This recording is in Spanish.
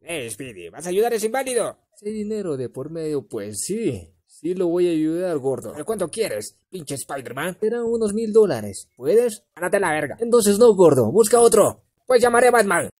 Eh, Speedy, ¿vas a ayudar a ese inválido? ¿Ese dinero de por medio, pues sí. Sí lo voy a ayudar, gordo. ¿Pero cuánto quieres, pinche Spider-Man? Serán unos mil dólares. ¿Puedes? Ándate la verga. Entonces no, gordo. Busca otro. Pues llamaré a Batman.